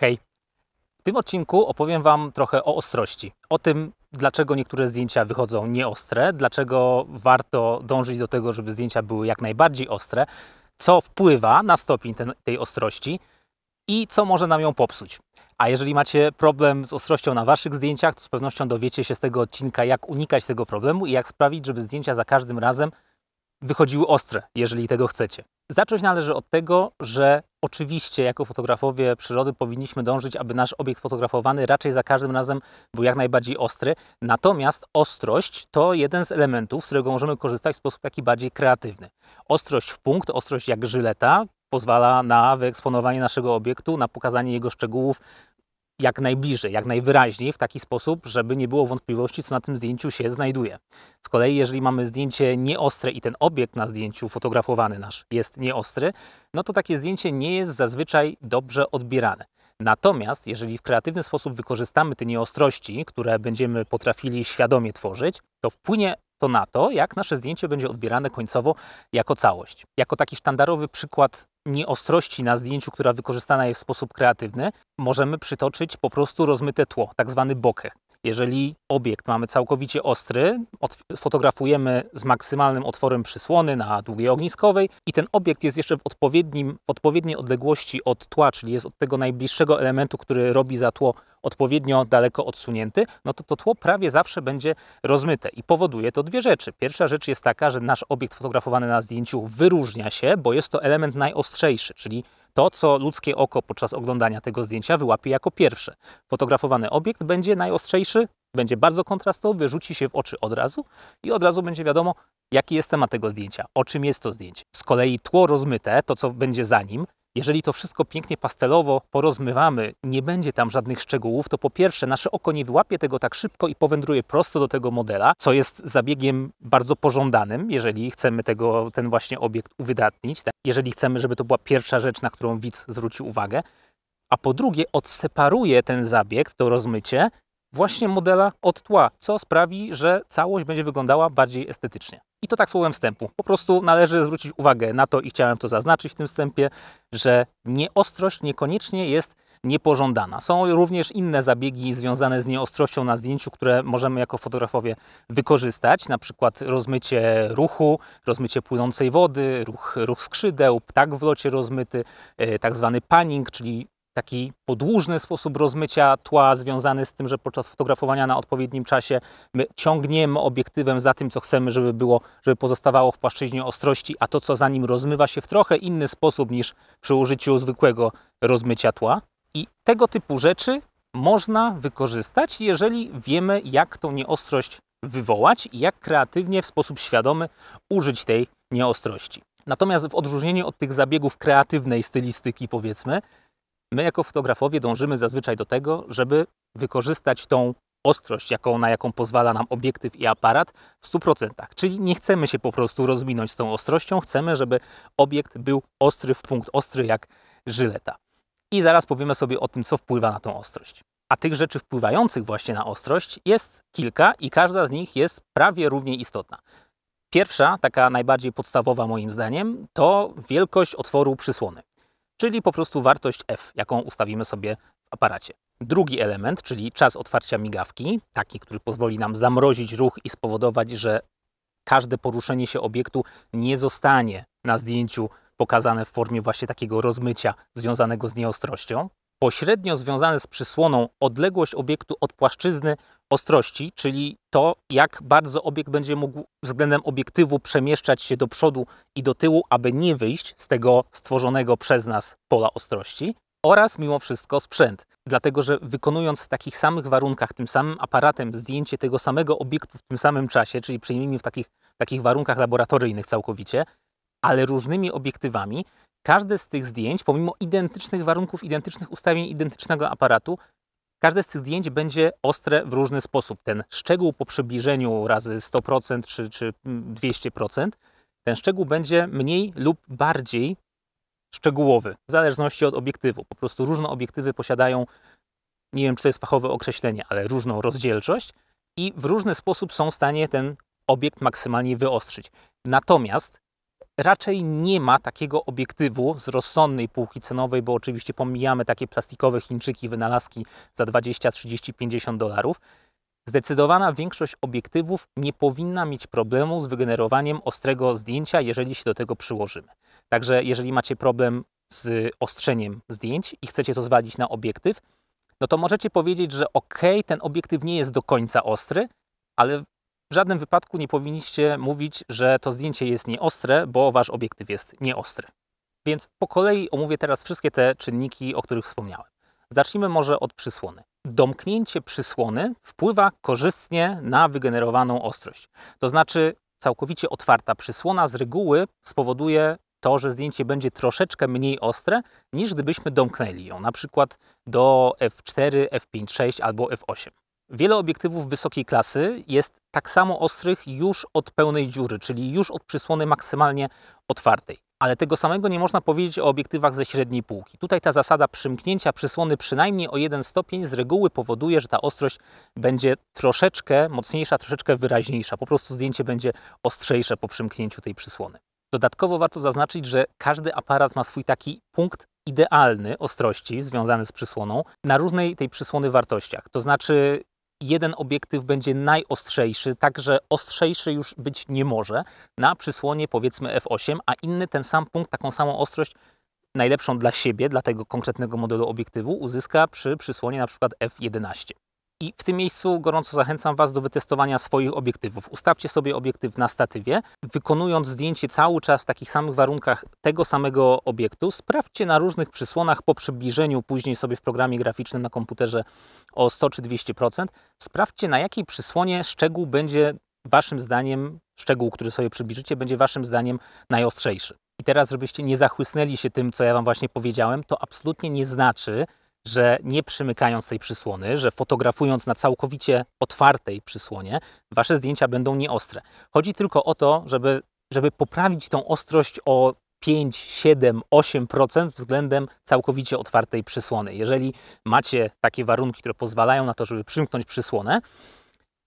Hej! W tym odcinku opowiem Wam trochę o ostrości. O tym, dlaczego niektóre zdjęcia wychodzą nieostre, dlaczego warto dążyć do tego, żeby zdjęcia były jak najbardziej ostre, co wpływa na stopień ten, tej ostrości i co może nam ją popsuć. A jeżeli macie problem z ostrością na Waszych zdjęciach, to z pewnością dowiecie się z tego odcinka, jak unikać tego problemu i jak sprawić, żeby zdjęcia za każdym razem wychodziły ostre, jeżeli tego chcecie. Zacząć należy od tego, że oczywiście jako fotografowie przyrody powinniśmy dążyć, aby nasz obiekt fotografowany raczej za każdym razem był jak najbardziej ostry. Natomiast ostrość to jeden z elementów, z którego możemy korzystać w sposób taki bardziej kreatywny. Ostrość w punkt, ostrość jak żyleta pozwala na wyeksponowanie naszego obiektu, na pokazanie jego szczegółów jak najbliżej, jak najwyraźniej w taki sposób, żeby nie było wątpliwości, co na tym zdjęciu się znajduje. Z kolei, jeżeli mamy zdjęcie nieostre i ten obiekt na zdjęciu fotografowany nasz jest nieostry, no to takie zdjęcie nie jest zazwyczaj dobrze odbierane. Natomiast, jeżeli w kreatywny sposób wykorzystamy te nieostrości, które będziemy potrafili świadomie tworzyć, to wpłynie to na to, jak nasze zdjęcie będzie odbierane końcowo jako całość. Jako taki sztandarowy przykład nieostrości na zdjęciu, która wykorzystana jest w sposób kreatywny, możemy przytoczyć po prostu rozmyte tło, tak zwany bokeh. Jeżeli obiekt mamy całkowicie ostry, fotografujemy z maksymalnym otworem przysłony na długiej ogniskowej i ten obiekt jest jeszcze w, odpowiednim, w odpowiedniej odległości od tła, czyli jest od tego najbliższego elementu, który robi za tło odpowiednio daleko odsunięty, no to to tło prawie zawsze będzie rozmyte i powoduje to dwie rzeczy. Pierwsza rzecz jest taka, że nasz obiekt fotografowany na zdjęciu wyróżnia się, bo jest to element najostrzejszy, czyli to, co ludzkie oko podczas oglądania tego zdjęcia wyłapie jako pierwsze. Fotografowany obiekt będzie najostrzejszy, będzie bardzo kontrastowy, rzuci się w oczy od razu i od razu będzie wiadomo, jaki jest temat tego zdjęcia, o czym jest to zdjęcie. Z kolei tło rozmyte, to co będzie za nim, jeżeli to wszystko pięknie pastelowo porozmywamy, nie będzie tam żadnych szczegółów, to po pierwsze nasze oko nie wyłapie tego tak szybko i powędruje prosto do tego modela, co jest zabiegiem bardzo pożądanym, jeżeli chcemy tego, ten właśnie obiekt uwydatnić, tak? jeżeli chcemy, żeby to była pierwsza rzecz, na którą widz zwrócił uwagę. A po drugie odseparuje ten zabieg, to rozmycie, właśnie modela od tła, co sprawi, że całość będzie wyglądała bardziej estetycznie. I to tak słowem wstępu. Po prostu należy zwrócić uwagę na to i chciałem to zaznaczyć w tym wstępie, że nieostrość niekoniecznie jest niepożądana. Są również inne zabiegi związane z nieostrością na zdjęciu, które możemy jako fotografowie wykorzystać, na przykład rozmycie ruchu, rozmycie płynącej wody, ruch, ruch skrzydeł, ptak w locie rozmyty, e, tak zwany panning, czyli taki podłużny sposób rozmycia tła związany z tym, że podczas fotografowania na odpowiednim czasie my ciągniemy obiektywem za tym, co chcemy, żeby było, żeby pozostawało w płaszczyźnie ostrości, a to, co za nim rozmywa się w trochę inny sposób niż przy użyciu zwykłego rozmycia tła. I tego typu rzeczy można wykorzystać, jeżeli wiemy, jak tą nieostrość wywołać i jak kreatywnie, w sposób świadomy użyć tej nieostrości. Natomiast w odróżnieniu od tych zabiegów kreatywnej stylistyki, powiedzmy, My jako fotografowie dążymy zazwyczaj do tego, żeby wykorzystać tą ostrość, jaką, na jaką pozwala nam obiektyw i aparat w 100%. Czyli nie chcemy się po prostu rozminąć z tą ostrością, chcemy, żeby obiekt był ostry w punkt, ostry jak żyleta. I zaraz powiemy sobie o tym, co wpływa na tą ostrość. A tych rzeczy wpływających właśnie na ostrość jest kilka i każda z nich jest prawie równie istotna. Pierwsza, taka najbardziej podstawowa moim zdaniem, to wielkość otworu przysłony czyli po prostu wartość f, jaką ustawimy sobie w aparacie. Drugi element, czyli czas otwarcia migawki, taki, który pozwoli nam zamrozić ruch i spowodować, że każde poruszenie się obiektu nie zostanie na zdjęciu pokazane w formie właśnie takiego rozmycia związanego z nieostrością. Pośrednio związane z przysłoną odległość obiektu od płaszczyzny ostrości, czyli to, jak bardzo obiekt będzie mógł względem obiektywu przemieszczać się do przodu i do tyłu, aby nie wyjść z tego stworzonego przez nas pola ostrości oraz mimo wszystko sprzęt. Dlatego, że wykonując w takich samych warunkach, tym samym aparatem zdjęcie tego samego obiektu w tym samym czasie, czyli przyjmijmy w takich, takich warunkach laboratoryjnych całkowicie, ale różnymi obiektywami, każde z tych zdjęć, pomimo identycznych warunków, identycznych ustawień, identycznego aparatu, Każde z tych zdjęć będzie ostre w różny sposób. Ten szczegół po przybliżeniu razy 100% czy, czy 200%, mm, ten szczegół będzie mniej lub bardziej szczegółowy, w zależności od obiektywu. Po prostu różne obiektywy posiadają, nie wiem czy to jest fachowe określenie, ale różną rozdzielczość i w różny sposób są w stanie ten obiekt maksymalnie wyostrzyć. Natomiast raczej nie ma takiego obiektywu z rozsądnej półki cenowej, bo oczywiście pomijamy takie plastikowe Chińczyki, wynalazki za 20, 30, 50 dolarów. Zdecydowana większość obiektywów nie powinna mieć problemu z wygenerowaniem ostrego zdjęcia, jeżeli się do tego przyłożymy. Także jeżeli macie problem z ostrzeniem zdjęć i chcecie to zwalić na obiektyw, no to możecie powiedzieć, że ok, ten obiektyw nie jest do końca ostry, ale w żadnym wypadku nie powinniście mówić, że to zdjęcie jest nieostre, bo wasz obiektyw jest nieostry. Więc po kolei omówię teraz wszystkie te czynniki, o których wspomniałem. Zacznijmy może od przysłony. Domknięcie przysłony wpływa korzystnie na wygenerowaną ostrość. To znaczy, całkowicie otwarta przysłona z reguły spowoduje to, że zdjęcie będzie troszeczkę mniej ostre, niż gdybyśmy domknęli ją, na przykład do f4, f5.6 albo f8. Wiele obiektywów wysokiej klasy jest tak samo ostrych już od pełnej dziury, czyli już od przysłony maksymalnie otwartej. Ale tego samego nie można powiedzieć o obiektywach ze średniej półki. Tutaj ta zasada przymknięcia przysłony przynajmniej o jeden stopień z reguły powoduje, że ta ostrość będzie troszeczkę mocniejsza, troszeczkę wyraźniejsza. Po prostu zdjęcie będzie ostrzejsze po przymknięciu tej przysłony. Dodatkowo warto zaznaczyć, że każdy aparat ma swój taki punkt idealny ostrości związany z przysłoną na różnej tej przysłony wartościach. To znaczy jeden obiektyw będzie najostrzejszy, także ostrzejszy już być nie może na przysłonie powiedzmy f8, a inny ten sam punkt, taką samą ostrość najlepszą dla siebie, dla tego konkretnego modelu obiektywu uzyska przy przysłonie na przykład f11. I w tym miejscu gorąco zachęcam Was do wytestowania swoich obiektywów. Ustawcie sobie obiektyw na statywie. Wykonując zdjęcie cały czas w takich samych warunkach tego samego obiektu, sprawdźcie na różnych przysłonach po przybliżeniu później sobie w programie graficznym na komputerze o 100 czy 200%. Sprawdźcie na jakiej przysłonie szczegół będzie Waszym zdaniem, szczegół, który sobie przybliżycie, będzie Waszym zdaniem najostrzejszy. I teraz, żebyście nie zachłysnęli się tym, co ja Wam właśnie powiedziałem, to absolutnie nie znaczy, że nie przymykając tej przysłony, że fotografując na całkowicie otwartej przysłonie, wasze zdjęcia będą nieostre. Chodzi tylko o to, żeby, żeby poprawić tą ostrość o 5, 7, 8% względem całkowicie otwartej przysłony. Jeżeli macie takie warunki, które pozwalają na to, żeby przymknąć przysłonę,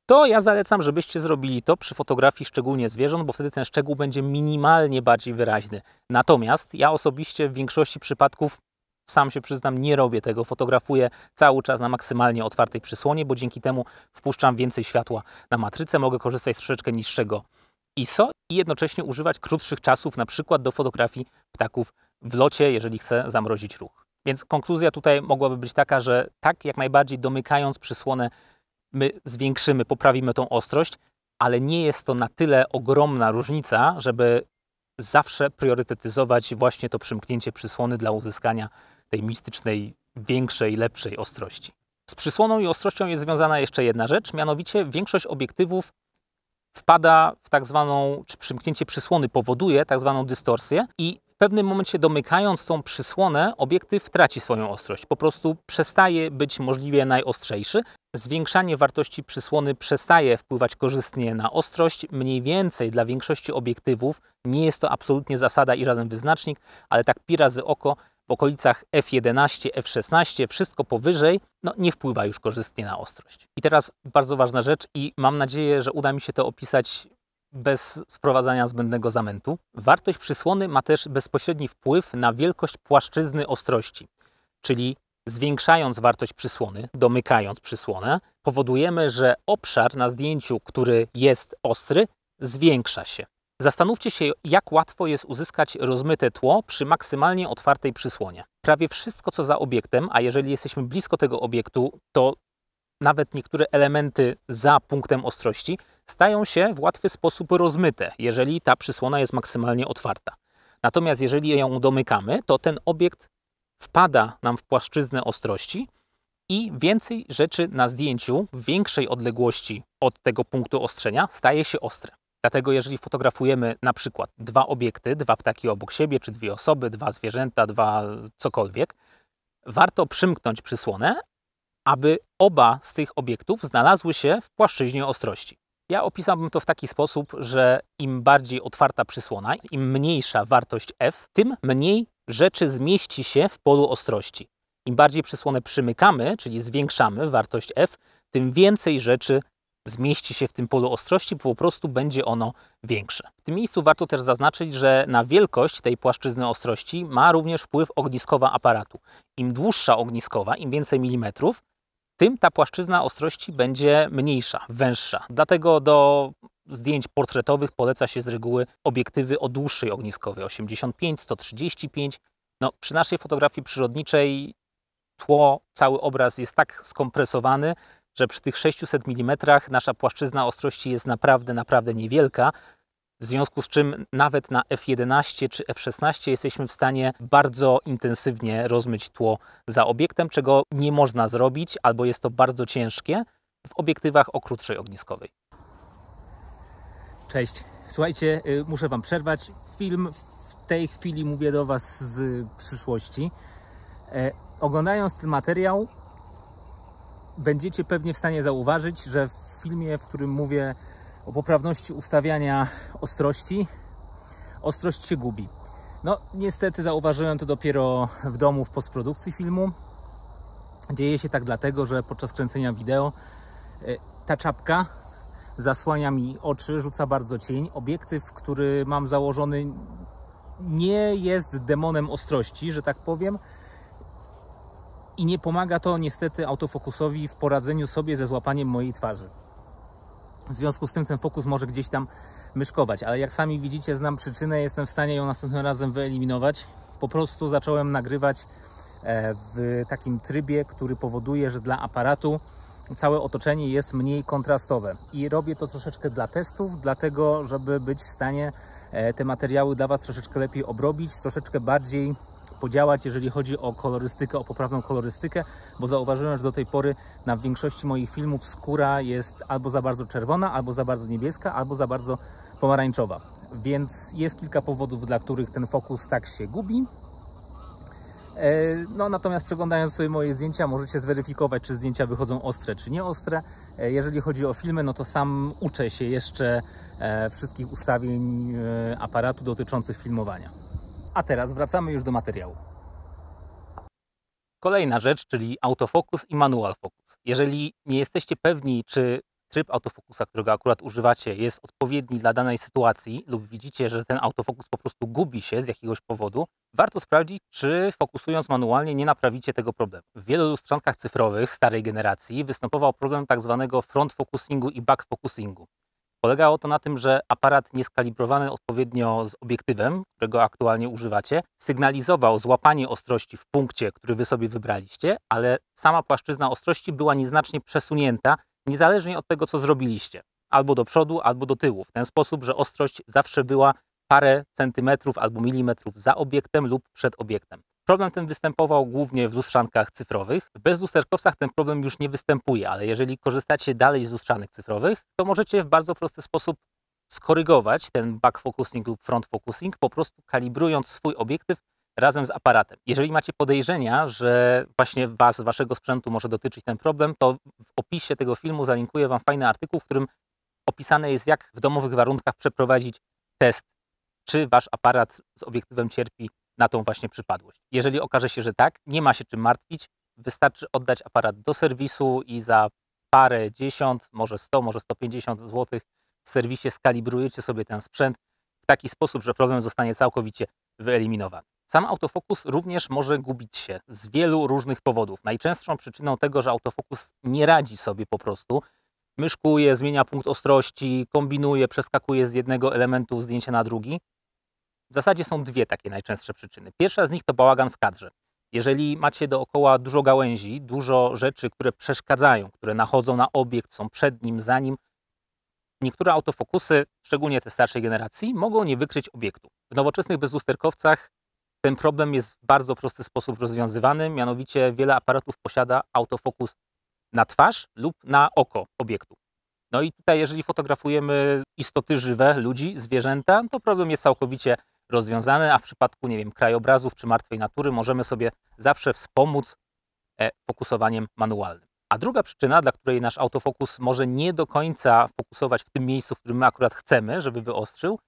to ja zalecam, żebyście zrobili to przy fotografii szczególnie zwierząt, bo wtedy ten szczegół będzie minimalnie bardziej wyraźny. Natomiast ja osobiście w większości przypadków sam się przyznam, nie robię tego. Fotografuję cały czas na maksymalnie otwartej przysłonie, bo dzięki temu wpuszczam więcej światła na matrycę, mogę korzystać z troszeczkę niższego ISO i jednocześnie używać krótszych czasów, na przykład do fotografii ptaków w locie, jeżeli chcę zamrozić ruch. Więc konkluzja tutaj mogłaby być taka, że tak jak najbardziej domykając przysłonę, my zwiększymy, poprawimy tą ostrość, ale nie jest to na tyle ogromna różnica, żeby zawsze priorytetyzować właśnie to przymknięcie przysłony dla uzyskania tej mistycznej, większej, lepszej ostrości. Z przysłoną i ostrością jest związana jeszcze jedna rzecz, mianowicie większość obiektywów wpada w tak zwaną, czy przymknięcie przysłony powoduje tak zwaną dystorsję i w pewnym momencie domykając tą przysłonę obiektyw traci swoją ostrość. Po prostu przestaje być możliwie najostrzejszy. Zwiększanie wartości przysłony przestaje wpływać korzystnie na ostrość. Mniej więcej dla większości obiektywów nie jest to absolutnie zasada i żaden wyznacznik, ale tak pi razy oko w okolicach F11, F16, wszystko powyżej, no nie wpływa już korzystnie na ostrość. I teraz bardzo ważna rzecz i mam nadzieję, że uda mi się to opisać bez wprowadzania zbędnego zamętu. Wartość przysłony ma też bezpośredni wpływ na wielkość płaszczyzny ostrości, czyli zwiększając wartość przysłony, domykając przysłonę, powodujemy, że obszar na zdjęciu, który jest ostry, zwiększa się. Zastanówcie się, jak łatwo jest uzyskać rozmyte tło przy maksymalnie otwartej przysłonie. Prawie wszystko, co za obiektem, a jeżeli jesteśmy blisko tego obiektu, to nawet niektóre elementy za punktem ostrości stają się w łatwy sposób rozmyte, jeżeli ta przysłona jest maksymalnie otwarta. Natomiast jeżeli ją domykamy, to ten obiekt wpada nam w płaszczyznę ostrości i więcej rzeczy na zdjęciu w większej odległości od tego punktu ostrzenia staje się ostre. Dlatego jeżeli fotografujemy na przykład dwa obiekty, dwa ptaki obok siebie, czy dwie osoby, dwa zwierzęta, dwa cokolwiek, warto przymknąć przysłonę, aby oba z tych obiektów znalazły się w płaszczyźnie ostrości. Ja opisałbym to w taki sposób, że im bardziej otwarta przysłona, im mniejsza wartość f, tym mniej rzeczy zmieści się w polu ostrości. Im bardziej przysłonę przymykamy, czyli zwiększamy wartość f, tym więcej rzeczy zmieści się w tym polu ostrości, po prostu będzie ono większe. W tym miejscu warto też zaznaczyć, że na wielkość tej płaszczyzny ostrości ma również wpływ ogniskowa aparatu. Im dłuższa ogniskowa, im więcej milimetrów, tym ta płaszczyzna ostrości będzie mniejsza, węższa. Dlatego do zdjęć portretowych poleca się z reguły obiektywy o dłuższej ogniskowej 85, 135. No, przy naszej fotografii przyrodniczej tło, cały obraz jest tak skompresowany, że przy tych 600 mm nasza płaszczyzna ostrości jest naprawdę, naprawdę niewielka, w związku z czym nawet na F11 czy F16 jesteśmy w stanie bardzo intensywnie rozmyć tło za obiektem, czego nie można zrobić albo jest to bardzo ciężkie w obiektywach o krótszej ogniskowej. Cześć. Słuchajcie, y, muszę Wam przerwać. Film w tej chwili mówię do Was z przyszłości. E, oglądając ten materiał, będziecie pewnie w stanie zauważyć, że w filmie, w którym mówię o poprawności ustawiania ostrości, ostrość się gubi. No, niestety zauważyłem to dopiero w domu w postprodukcji filmu. Dzieje się tak dlatego, że podczas kręcenia wideo e, ta czapka zasłania mi oczy, rzuca bardzo cień. Obiektyw, który mam założony nie jest demonem ostrości, że tak powiem, i nie pomaga to niestety autofokusowi w poradzeniu sobie ze złapaniem mojej twarzy. W związku z tym ten fokus może gdzieś tam myszkować, ale jak sami widzicie, znam przyczynę, jestem w stanie ją następnym razem wyeliminować. Po prostu zacząłem nagrywać e, w takim trybie, który powoduje, że dla aparatu całe otoczenie jest mniej kontrastowe. I robię to troszeczkę dla testów, dlatego żeby być w stanie e, te materiały dla Was troszeczkę lepiej obrobić, troszeczkę bardziej podziałać, jeżeli chodzi o kolorystykę, o poprawną kolorystykę, bo zauważyłem, że do tej pory na większości moich filmów skóra jest albo za bardzo czerwona, albo za bardzo niebieska, albo za bardzo pomarańczowa. Więc jest kilka powodów, dla których ten fokus tak się gubi. E, no, natomiast przeglądając sobie moje zdjęcia, możecie zweryfikować, czy zdjęcia wychodzą ostre, czy nieostre. E, jeżeli chodzi o filmy, no to sam uczę się jeszcze e, wszystkich ustawień aparatu dotyczących filmowania. A teraz wracamy już do materiału. Kolejna rzecz, czyli autofokus i manual focus. Jeżeli nie jesteście pewni, czy tryb autofokusa, którego akurat używacie, jest odpowiedni dla danej sytuacji lub widzicie, że ten autofokus po prostu gubi się z jakiegoś powodu, warto sprawdzić, czy fokusując manualnie nie naprawicie tego problemu. W wielu lustrzankach cyfrowych starej generacji występował problem tak zwanego front focusingu i back focusingu. Polegało to na tym, że aparat nieskalibrowany odpowiednio z obiektywem, którego aktualnie używacie, sygnalizował złapanie ostrości w punkcie, który wy sobie wybraliście, ale sama płaszczyzna ostrości była nieznacznie przesunięta, niezależnie od tego, co zrobiliście. Albo do przodu, albo do tyłu. W ten sposób, że ostrość zawsze była parę centymetrów albo milimetrów za obiektem lub przed obiektem. Problem ten występował głównie w lustrzankach cyfrowych. Bez lusterkowcach ten problem już nie występuje, ale jeżeli korzystacie dalej z lustrzanek cyfrowych, to możecie w bardzo prosty sposób skorygować ten back focusing lub front focusing, po prostu kalibrując swój obiektyw razem z aparatem. Jeżeli macie podejrzenia, że właśnie was, waszego sprzętu może dotyczyć ten problem, to w opisie tego filmu zalinkuję wam fajny artykuł, w którym opisane jest, jak w domowych warunkach przeprowadzić test, czy wasz aparat z obiektywem cierpi na tą właśnie przypadłość. Jeżeli okaże się, że tak, nie ma się czym martwić, wystarczy oddać aparat do serwisu i za parę dziesiąt, może 100, może 150 zł w serwisie skalibrujecie sobie ten sprzęt w taki sposób, że problem zostanie całkowicie wyeliminowany. Sam autofokus również może gubić się z wielu różnych powodów. Najczęstszą przyczyną tego, że autofokus nie radzi sobie po prostu, myszkuje, zmienia punkt ostrości, kombinuje, przeskakuje z jednego elementu zdjęcia na drugi, w zasadzie są dwie takie najczęstsze przyczyny. Pierwsza z nich to bałagan w kadrze. Jeżeli macie dookoła dużo gałęzi, dużo rzeczy, które przeszkadzają, które nachodzą na obiekt, są przed nim, za nim, niektóre autofokusy, szczególnie te starszej generacji, mogą nie wykryć obiektu. W nowoczesnych bezlusterkowcach ten problem jest w bardzo prosty sposób rozwiązywany, mianowicie wiele aparatów posiada autofokus na twarz lub na oko obiektu. No i tutaj, jeżeli fotografujemy istoty żywe, ludzi, zwierzęta, to problem jest całkowicie rozwiązane, a w przypadku, nie wiem, krajobrazów czy martwej natury możemy sobie zawsze wspomóc e, fokusowaniem manualnym. A druga przyczyna, dla której nasz autofokus może nie do końca fokusować w tym miejscu, w którym my akurat chcemy, żeby wyostrzył,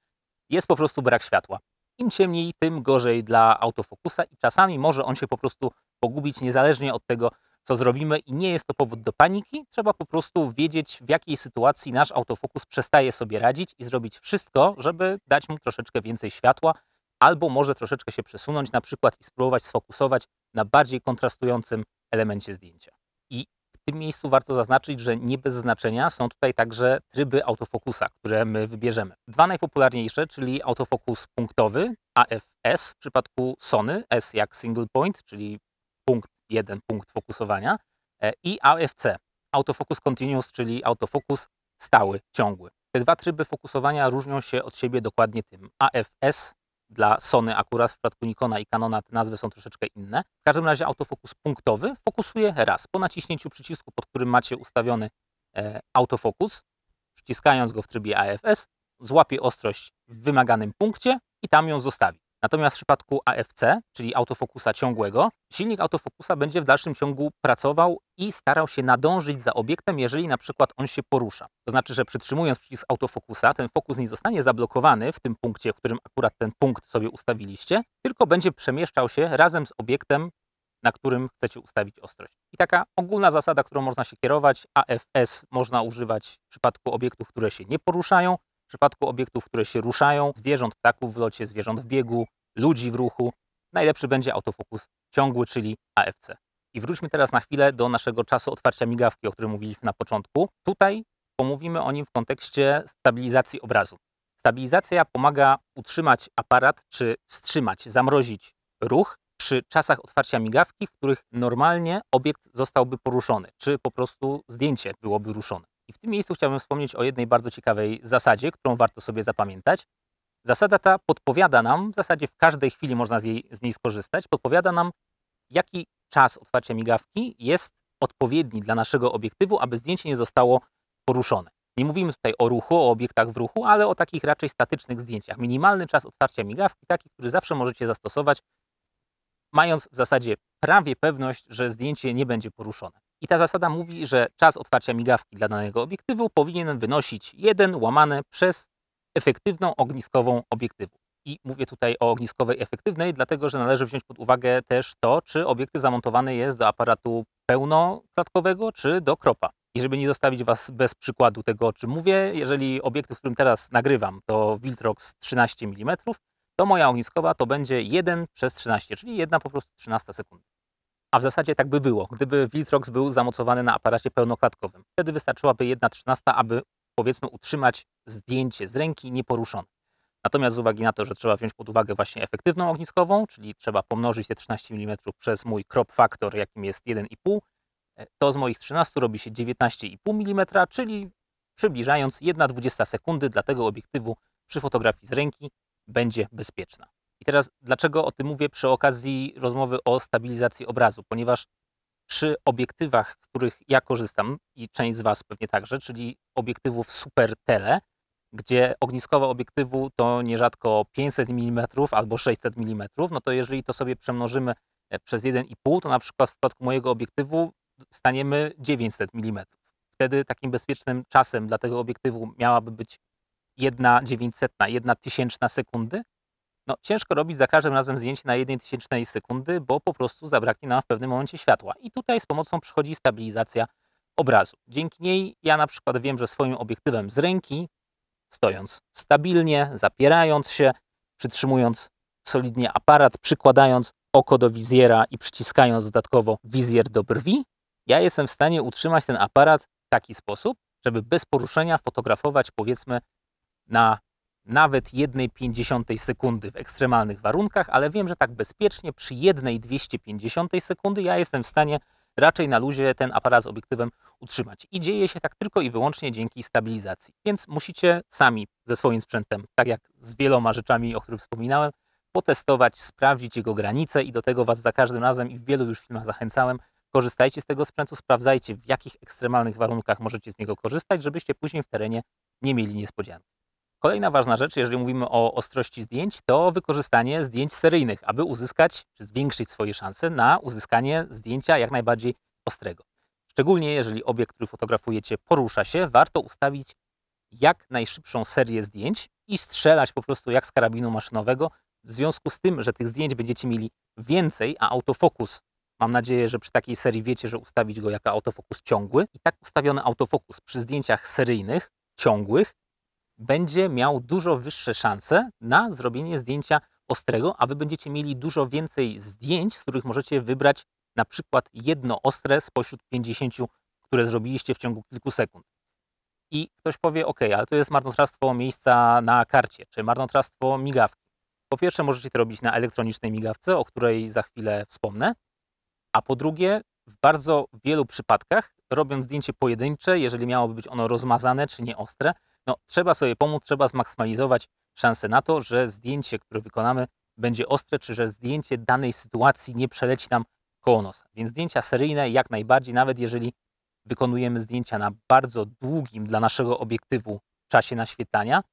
jest po prostu brak światła. Im ciemniej, tym gorzej dla autofokusa i czasami może on się po prostu pogubić niezależnie od tego, co zrobimy i nie jest to powód do paniki. Trzeba po prostu wiedzieć, w jakiej sytuacji nasz autofokus przestaje sobie radzić i zrobić wszystko, żeby dać mu troszeczkę więcej światła, albo może troszeczkę się przesunąć na przykład i spróbować sfokusować na bardziej kontrastującym elemencie zdjęcia. I w tym miejscu warto zaznaczyć, że nie bez znaczenia są tutaj także tryby autofokusa, które my wybierzemy. Dwa najpopularniejsze, czyli autofokus punktowy AFS w przypadku Sony, S jak single point, czyli punkt jeden punkt fokusowania e, i AFC, autofocus continuous, czyli autofokus stały, ciągły. Te dwa tryby fokusowania różnią się od siebie dokładnie tym. AFS dla Sony akurat w przypadku Nikona i Canona te nazwy są troszeczkę inne. W każdym razie autofokus punktowy fokusuje raz po naciśnięciu przycisku, pod którym macie ustawiony e, autofokus, przyciskając go w trybie AFS, złapie ostrość w wymaganym punkcie i tam ją zostawi. Natomiast w przypadku AFC, czyli autofokusa ciągłego, silnik autofokusa będzie w dalszym ciągu pracował i starał się nadążyć za obiektem, jeżeli na przykład on się porusza. To znaczy, że przytrzymując przycisk autofokusa, ten fokus nie zostanie zablokowany w tym punkcie, w którym akurat ten punkt sobie ustawiliście, tylko będzie przemieszczał się razem z obiektem, na którym chcecie ustawić ostrość. I taka ogólna zasada, którą można się kierować, AFS można używać w przypadku obiektów, które się nie poruszają, przypadku obiektów, które się ruszają, zwierząt, ptaków w locie, zwierząt w biegu, ludzi w ruchu, najlepszy będzie autofokus ciągły, czyli AFC. I wróćmy teraz na chwilę do naszego czasu otwarcia migawki, o którym mówiliśmy na początku. Tutaj pomówimy o nim w kontekście stabilizacji obrazu. Stabilizacja pomaga utrzymać aparat, czy wstrzymać, zamrozić ruch przy czasach otwarcia migawki, w których normalnie obiekt zostałby poruszony, czy po prostu zdjęcie byłoby ruszone. I w tym miejscu chciałbym wspomnieć o jednej bardzo ciekawej zasadzie, którą warto sobie zapamiętać. Zasada ta podpowiada nam, w zasadzie w każdej chwili można z, jej, z niej skorzystać, podpowiada nam, jaki czas otwarcia migawki jest odpowiedni dla naszego obiektywu, aby zdjęcie nie zostało poruszone. Nie mówimy tutaj o ruchu, o obiektach w ruchu, ale o takich raczej statycznych zdjęciach. Minimalny czas otwarcia migawki, taki, który zawsze możecie zastosować, mając w zasadzie prawie pewność, że zdjęcie nie będzie poruszone. I ta zasada mówi, że czas otwarcia migawki dla danego obiektywu powinien wynosić 1 łamane przez efektywną ogniskową obiektywu. I mówię tutaj o ogniskowej efektywnej, dlatego że należy wziąć pod uwagę też to, czy obiektyw zamontowany jest do aparatu pełnoklatkowego, czy do kropa. I żeby nie zostawić Was bez przykładu tego, o czym mówię, jeżeli obiektyw, którym teraz nagrywam, to z 13 mm, to moja ogniskowa to będzie 1 przez 13, czyli 1 po prostu 13 sekundy a w zasadzie tak by było, gdyby Viltrox był zamocowany na aparacie pełnoklatkowym. Wtedy wystarczyłaby 1,13, aby powiedzmy utrzymać zdjęcie z ręki nieporuszone. Natomiast z uwagi na to, że trzeba wziąć pod uwagę właśnie efektywną ogniskową, czyli trzeba pomnożyć te 13 mm przez mój crop faktor, jakim jest 1,5, e, to z moich 13 robi się 19,5 mm, czyli przybliżając 1,20 sekundy dla tego obiektywu przy fotografii z ręki będzie bezpieczna. I teraz dlaczego o tym mówię przy okazji rozmowy o stabilizacji obrazu? Ponieważ przy obiektywach, z których ja korzystam i część z Was pewnie także, czyli obiektywów super tele, gdzie ogniskowa obiektywu to nierzadko 500 mm albo 600 mm, no to jeżeli to sobie przemnożymy e, przez 1,5, to na przykład w przypadku mojego obiektywu staniemy 900 mm. Wtedy takim bezpiecznym czasem dla tego obiektywu miałaby być 1,900, dziewięćsetna, tysięczna sekundy, no, ciężko robić za każdym razem zdjęcie na jednej tysięcznej sekundy, bo po prostu zabraknie nam w pewnym momencie światła. I tutaj z pomocą przychodzi stabilizacja obrazu. Dzięki niej ja na przykład wiem, że swoim obiektywem z ręki, stojąc stabilnie, zapierając się, przytrzymując solidnie aparat, przykładając oko do wizjera i przyciskając dodatkowo wizjer do brwi, ja jestem w stanie utrzymać ten aparat w taki sposób, żeby bez poruszenia fotografować powiedzmy na nawet 1,5 sekundy w ekstremalnych warunkach, ale wiem, że tak bezpiecznie przy 1,250 sekundy ja jestem w stanie raczej na luzie ten aparat z obiektywem utrzymać. I dzieje się tak tylko i wyłącznie dzięki stabilizacji. Więc musicie sami ze swoim sprzętem, tak jak z wieloma rzeczami, o których wspominałem, potestować, sprawdzić jego granice i do tego Was za każdym razem i w wielu już filmach zachęcałem. Korzystajcie z tego sprzętu, sprawdzajcie w jakich ekstremalnych warunkach możecie z niego korzystać, żebyście później w terenie nie mieli niespodzianki. Kolejna ważna rzecz, jeżeli mówimy o ostrości zdjęć, to wykorzystanie zdjęć seryjnych, aby uzyskać czy zwiększyć swoje szanse na uzyskanie zdjęcia jak najbardziej ostrego. Szczególnie jeżeli obiekt, który fotografujecie, porusza się, warto ustawić jak najszybszą serię zdjęć i strzelać po prostu jak z karabinu maszynowego. W związku z tym, że tych zdjęć będziecie mieli więcej, a autofokus, mam nadzieję, że przy takiej serii wiecie, że ustawić go jako autofokus ciągły. I tak ustawiony autofokus przy zdjęciach seryjnych, ciągłych, będzie miał dużo wyższe szanse na zrobienie zdjęcia ostrego, a Wy będziecie mieli dużo więcej zdjęć, z których możecie wybrać na przykład jedno ostre spośród 50, które zrobiliście w ciągu kilku sekund. I ktoś powie, ok, ale to jest marnotrawstwo miejsca na karcie, czy marnotrawstwo migawki. Po pierwsze, możecie to robić na elektronicznej migawce, o której za chwilę wspomnę, a po drugie, w bardzo wielu przypadkach, robiąc zdjęcie pojedyncze, jeżeli miałoby być ono rozmazane czy nieostre, no, trzeba sobie pomóc, trzeba zmaksymalizować szanse na to, że zdjęcie, które wykonamy, będzie ostre, czy że zdjęcie danej sytuacji nie przeleci nam koło nosa. Więc zdjęcia seryjne jak najbardziej, nawet jeżeli wykonujemy zdjęcia na bardzo długim dla naszego obiektywu czasie naświetlania,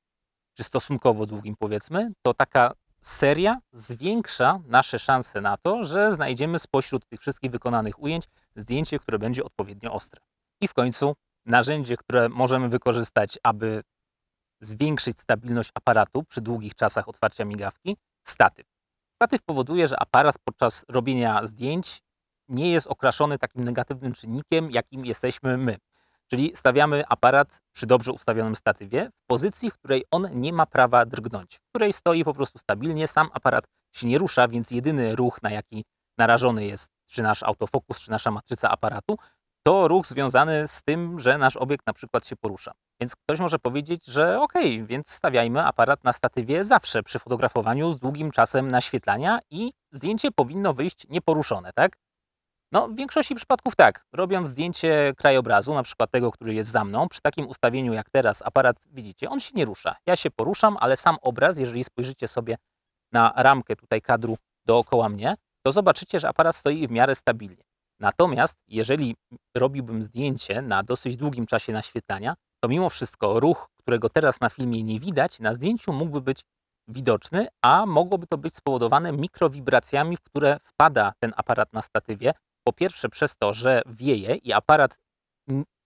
czy stosunkowo długim powiedzmy, to taka seria zwiększa nasze szanse na to, że znajdziemy spośród tych wszystkich wykonanych ujęć zdjęcie, które będzie odpowiednio ostre. I w końcu narzędzie, które możemy wykorzystać, aby zwiększyć stabilność aparatu przy długich czasach otwarcia migawki, statyw. Statyw powoduje, że aparat podczas robienia zdjęć nie jest okraszony takim negatywnym czynnikiem, jakim jesteśmy my. Czyli stawiamy aparat przy dobrze ustawionym statywie w pozycji, w której on nie ma prawa drgnąć, w której stoi po prostu stabilnie, sam aparat się nie rusza, więc jedyny ruch, na jaki narażony jest czy nasz autofokus, czy nasza matryca aparatu, to ruch związany z tym, że nasz obiekt na przykład się porusza. Więc ktoś może powiedzieć, że okej, okay, więc stawiajmy aparat na statywie zawsze przy fotografowaniu z długim czasem naświetlania i zdjęcie powinno wyjść nieporuszone, tak? No, w większości przypadków tak. Robiąc zdjęcie krajobrazu, na przykład tego, który jest za mną, przy takim ustawieniu jak teraz aparat widzicie, on się nie rusza. Ja się poruszam, ale sam obraz, jeżeli spojrzycie sobie na ramkę tutaj kadru dookoła mnie, to zobaczycie, że aparat stoi w miarę stabilnie. Natomiast jeżeli robiłbym zdjęcie na dosyć długim czasie naświetlania, to mimo wszystko ruch, którego teraz na filmie nie widać, na zdjęciu mógłby być widoczny, a mogłoby to być spowodowane mikrowibracjami, w które wpada ten aparat na statywie. Po pierwsze przez to, że wieje i aparat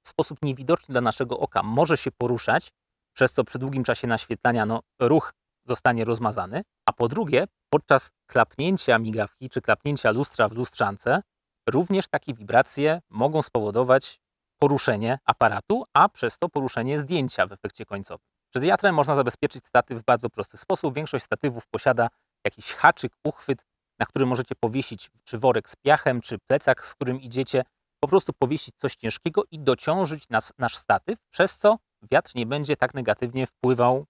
w sposób niewidoczny dla naszego oka może się poruszać, przez co przy długim czasie naświetlania no, ruch zostanie rozmazany, a po drugie podczas klapnięcia migawki czy klapnięcia lustra w lustrzance Również takie wibracje mogą spowodować poruszenie aparatu, a przez to poruszenie zdjęcia w efekcie końcowym. Przed wiatrem można zabezpieczyć statyw w bardzo prosty sposób. Większość statywów posiada jakiś haczyk, uchwyt, na który możecie powiesić czy worek z piachem, czy plecak, z którym idziecie. Po prostu powiesić coś ciężkiego i dociążyć nas, nasz statyw, przez co wiatr nie będzie tak negatywnie wpływał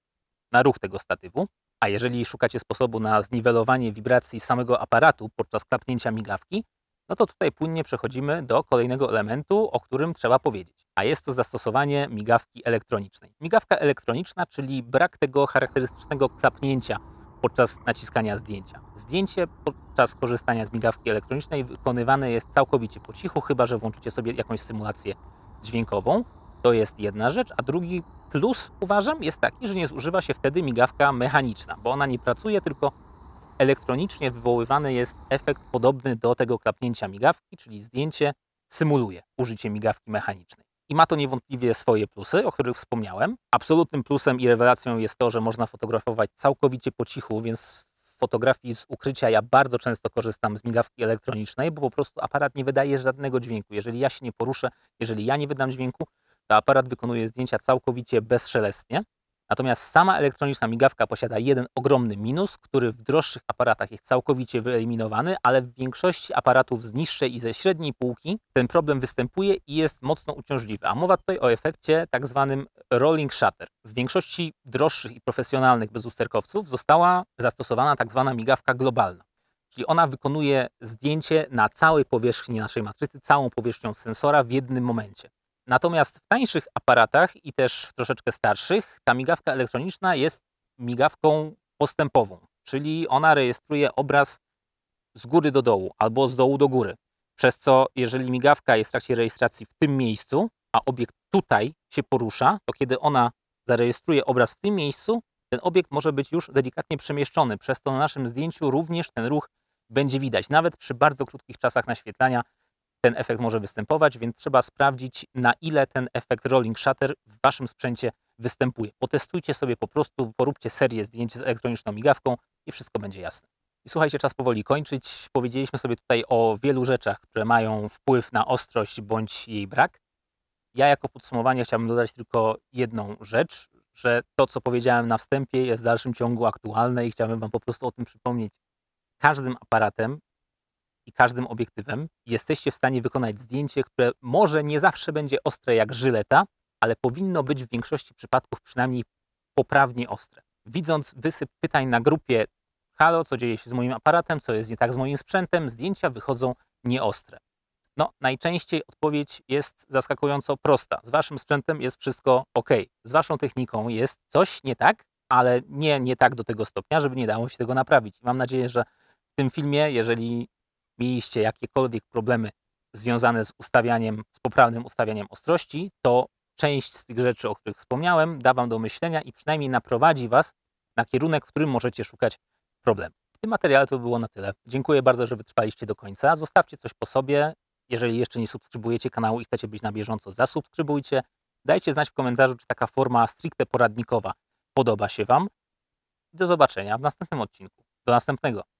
na ruch tego statywu. A jeżeli szukacie sposobu na zniwelowanie wibracji samego aparatu podczas klapnięcia migawki, no to tutaj płynnie przechodzimy do kolejnego elementu, o którym trzeba powiedzieć, a jest to zastosowanie migawki elektronicznej. Migawka elektroniczna, czyli brak tego charakterystycznego klapnięcia podczas naciskania zdjęcia. Zdjęcie podczas korzystania z migawki elektronicznej wykonywane jest całkowicie po cichu, chyba że włączycie sobie jakąś symulację dźwiękową. To jest jedna rzecz, a drugi plus uważam jest taki, że nie zużywa się wtedy migawka mechaniczna, bo ona nie pracuje, tylko elektronicznie wywoływany jest efekt podobny do tego klapnięcia migawki, czyli zdjęcie symuluje użycie migawki mechanicznej. I ma to niewątpliwie swoje plusy, o których wspomniałem. Absolutnym plusem i rewelacją jest to, że można fotografować całkowicie po cichu, więc w fotografii z ukrycia ja bardzo często korzystam z migawki elektronicznej, bo po prostu aparat nie wydaje żadnego dźwięku. Jeżeli ja się nie poruszę, jeżeli ja nie wydam dźwięku, to aparat wykonuje zdjęcia całkowicie bezszelestnie. Natomiast sama elektroniczna migawka posiada jeden ogromny minus, który w droższych aparatach jest całkowicie wyeliminowany, ale w większości aparatów z niższej i ze średniej półki ten problem występuje i jest mocno uciążliwy. A mowa tutaj o efekcie tak zwanym rolling shutter. W większości droższych i profesjonalnych bezusterkowców została zastosowana tak zwana migawka globalna. Czyli ona wykonuje zdjęcie na całej powierzchni naszej matrycy, całą powierzchnią sensora w jednym momencie. Natomiast w tańszych aparatach i też w troszeczkę starszych ta migawka elektroniczna jest migawką postępową, czyli ona rejestruje obraz z góry do dołu albo z dołu do góry. Przez co, jeżeli migawka jest w trakcie rejestracji w tym miejscu, a obiekt tutaj się porusza, to kiedy ona zarejestruje obraz w tym miejscu, ten obiekt może być już delikatnie przemieszczony. Przez to na naszym zdjęciu również ten ruch będzie widać, nawet przy bardzo krótkich czasach naświetlania ten efekt może występować, więc trzeba sprawdzić, na ile ten efekt rolling shutter w waszym sprzęcie występuje. Potestujcie sobie po prostu, poróbcie serię zdjęć z elektroniczną migawką i wszystko będzie jasne. I słuchajcie, czas powoli kończyć. Powiedzieliśmy sobie tutaj o wielu rzeczach, które mają wpływ na ostrość bądź jej brak. Ja jako podsumowanie chciałbym dodać tylko jedną rzecz, że to, co powiedziałem na wstępie, jest w dalszym ciągu aktualne i chciałbym Wam po prostu o tym przypomnieć. Każdym aparatem i każdym obiektywem jesteście w stanie wykonać zdjęcie, które może nie zawsze będzie ostre jak żyleta, ale powinno być w większości przypadków przynajmniej poprawnie ostre. Widząc wysyp pytań na grupie halo, co dzieje się z moim aparatem, co jest nie tak z moim sprzętem, zdjęcia wychodzą nieostre. No, najczęściej odpowiedź jest zaskakująco prosta. Z waszym sprzętem jest wszystko ok. Z waszą techniką jest coś nie tak, ale nie, nie tak do tego stopnia, żeby nie dało się tego naprawić. Mam nadzieję, że w tym filmie, jeżeli mieliście jakiekolwiek problemy związane z ustawianiem, z poprawnym ustawianiem ostrości, to część z tych rzeczy, o których wspomniałem, da Wam do myślenia i przynajmniej naprowadzi Was na kierunek, w którym możecie szukać problemu. W tym materiale to było na tyle. Dziękuję bardzo, że wytrwaliście do końca. Zostawcie coś po sobie. Jeżeli jeszcze nie subskrybujecie kanału i chcecie być na bieżąco, zasubskrybujcie. Dajcie znać w komentarzu, czy taka forma stricte poradnikowa podoba się Wam. Do zobaczenia w następnym odcinku. Do następnego.